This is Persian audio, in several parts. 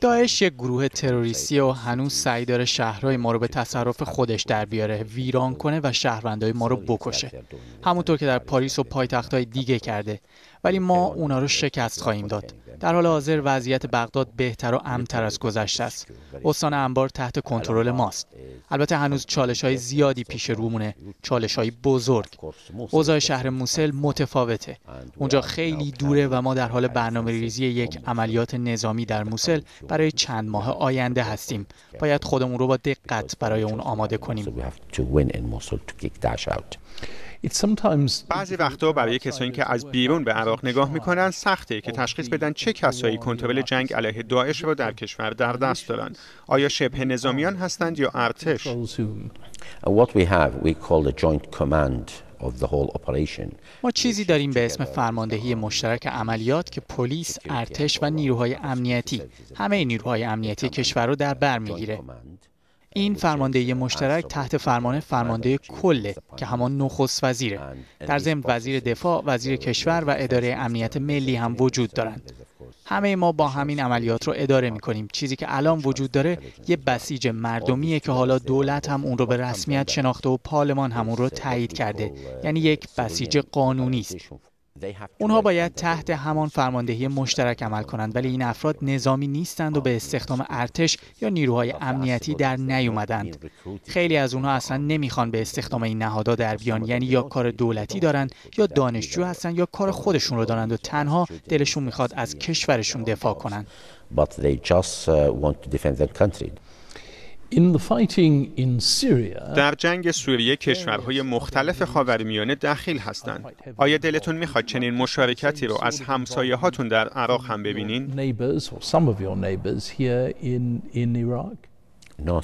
داعش یک گروه تروریستی و هنوز سعی داره شهرهای ما رو به تصرف خودش در بیاره ویران کنه و شهروندهای ما رو بکشه همونطور که در پاریس و پایتختهای دیگه کرده ولی ما اونا رو شکست خواهیم داد در حال حاضر وضعیت بغداد بهتر و امتر از گذشته است استان انبار تحت کنترل ماست البته هنوز چالش های زیادی پیش رومونه چالش های بزرگ اوضاع شهر موسل متفاوته اونجا خیلی دوره و ما در حال برنامه ریزی یک عملیات نظامی در موسل برای چند ماه آینده هستیم باید خودمون رو با دقت برای اون آماده کنیم بعضی وقتا برای کسانی که از بیرون به عراق نگاه میکنن سخته که تشخیص بدن چه کسایی کنترل جنگ علیه داعش را در کشور در دست دارند آیا شبه نظامیان هستند یا ارتش ما چیزی داریم به اسم فرماندهی مشترک عملیات که پلیس، ارتش و نیروهای امنیتی همه نیروهای امنیتی کشور رو در بر میگیره این فرماندهی مشترک تحت فرمان فرمانده کل که همان نخست وزیره در ضمن وزیر دفاع وزیر کشور و اداره امنیت ملی هم وجود دارند همه ما با همین عملیات رو اداره می کنیم چیزی که الان وجود داره یه بسیج مردمیه که حالا دولت هم اون رو به رسمیت شناخته و پارلمان هم اون رو تایید کرده یعنی یک بسیج قانونی است اونها باید تحت همان فرماندهی مشترک عمل کنند ولی این افراد نظامی نیستند و به استخدام ارتش یا نیروهای امنیتی در نیومدند خیلی از اونها اصلا نمیخوان به استخدام این نهادها در بیان یعنی یا کار دولتی دارند یا دانشجو هستند یا کار خودشون رو دارند و تنها دلشون میخواد از کشورشون دفاع کنند در جنگ سوریه کشورهای مختلف خاورمیانه دخیل هستند. آیا دلتون میخواد چنین مشارکتی رو از همسایه هاتون در عراق هم ببینین؟ No,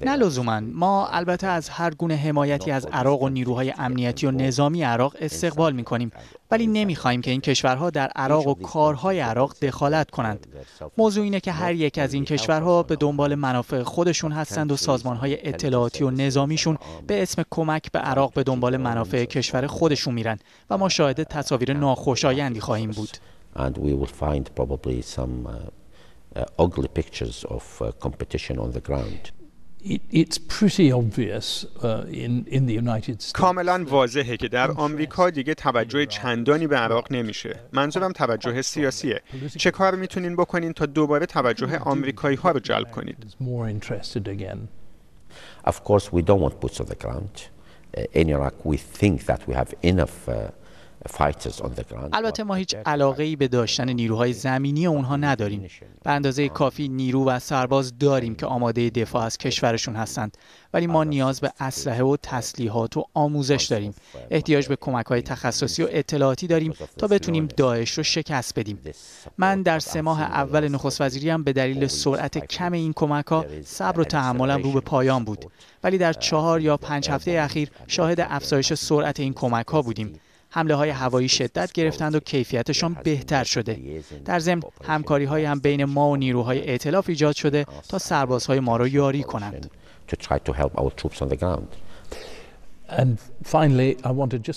نه ما البته از هر گونه حمایتی از عراق و نیروهای امنیتی و نظامی عراق استقبال می کنیم ولی خواهیم که این کشورها در عراق و کارهای عراق دخالت کنند موضوع اینه که هر یک از این کشورها به دنبال منافع خودشون هستند و سازمانهای اطلاعاتی و نظامیشون به اسم کمک به عراق به دنبال منافع کشور خودشون میرن و ما شاهد تصاویر ناخوشایندی خواهیم بود the کاملا واضحه که در آمریکا دیگه توجه چندانی به عراق نمیشه منظورم توجه سیاسیه چه کار میتونین بکنین تا دوباره توجه آمریکایی ها رو جلب کنید Of course we don't want boots on the ground in Iraq we think that we have enough uh, البته ما هیچ علاقه ای به داشتن نیروهای زمینی اونها نداریم به اندازه کافی نیرو و سرباز داریم که آماده دفاع از کشورشون هستند ولی ما نیاز به اسلحه و تسلیحات و آموزش داریم احتیاج به کمک های تخصصی و اطلاعاتی داریم تا بتونیم داعش رو شکست بدیم من در سه ماه اول نخست وزیریم به دلیل سرعت کم این کمک ها صبر و تحملم رو به پایان بود ولی در uh, چهار یا پنج هفته اخیر شاهد افزایش سرعت این کمک ها بودیم حمله های هوایی شدت گرفتند و کیفیتشان بهتر شده در ضمن همکاری های هم بین ما و نیروهای ائتلاف ایجاد شده تا سربازهای ما را یاری کنند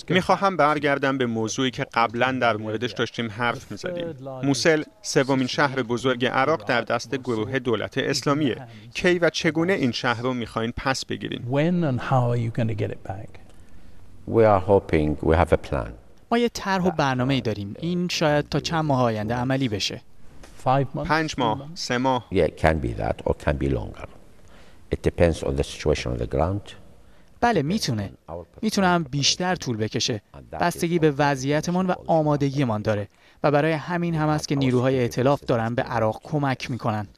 میخواهم برگردم به موضوعی که قبلا در موردش داشتیم حرف میزدیم موسل سومین شهر بزرگ عراق در دست گروه دولت اسلامیه کی و چگونه این شهر رو میخواین پس بگیریم؟ ما یه طرح و برنامه ای داریم این شاید تا چند ماه آینده عملی بشه پنج ماه سه ماه بله میتونه میتونم بیشتر طول بکشه بستگی به وضعیتمان و آمادگیمان داره و برای همین هم است که نیروهای اعتلاف دارن به عراق کمک میکنن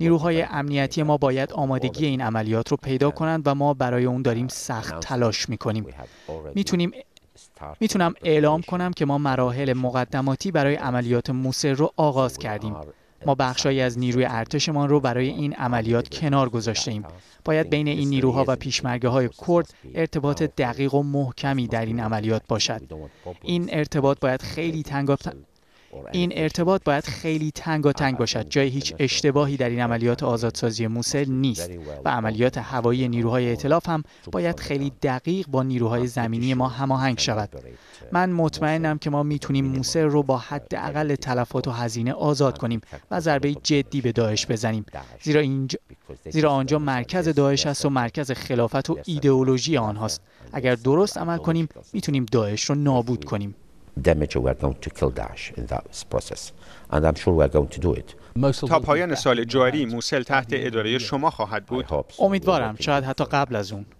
نیروهای امنیتی ما باید آمادگی این عملیات رو پیدا کنند و ما برای اون داریم سخت تلاش میکنیم میتونیم میتونم اعلام کنم که ما مراحل مقدماتی برای عملیات موسر رو آغاز کردیم ما بخشهایی از نیروی ارتشمان رو برای این عملیات کنار گذاشته ایم. باید بین این نیروها و پیشمرگه های کرد ارتباط دقیق و محکمی در این عملیات باشد. این ارتباط باید خیلی تنگ این ارتباط باید خیلی تنگ و تنگ باشد جای هیچ اشتباهی در این عملیات آزادسازی موسل نیست و عملیات هوایی نیروهای ائتلاف هم باید خیلی دقیق با نیروهای زمینی ما هماهنگ شود من مطمئنم که ما میتونیم موسل رو با حداقل تلفات و هزینه آزاد کنیم و ضربه جدی به داعش بزنیم زیرا اینجا آنجا مرکز داعش است و مرکز خلافت و ایدئولوژی آنهاست اگر درست عمل کنیم میتونیم داعش رو نابود کنیم damage we are going to kill Daesh in that process. And I'm sure we are going to do it. تا پایان سال جاری موسل تحت اداره شما خواهد بود. امیدوارم شاید حتی قبل از اون.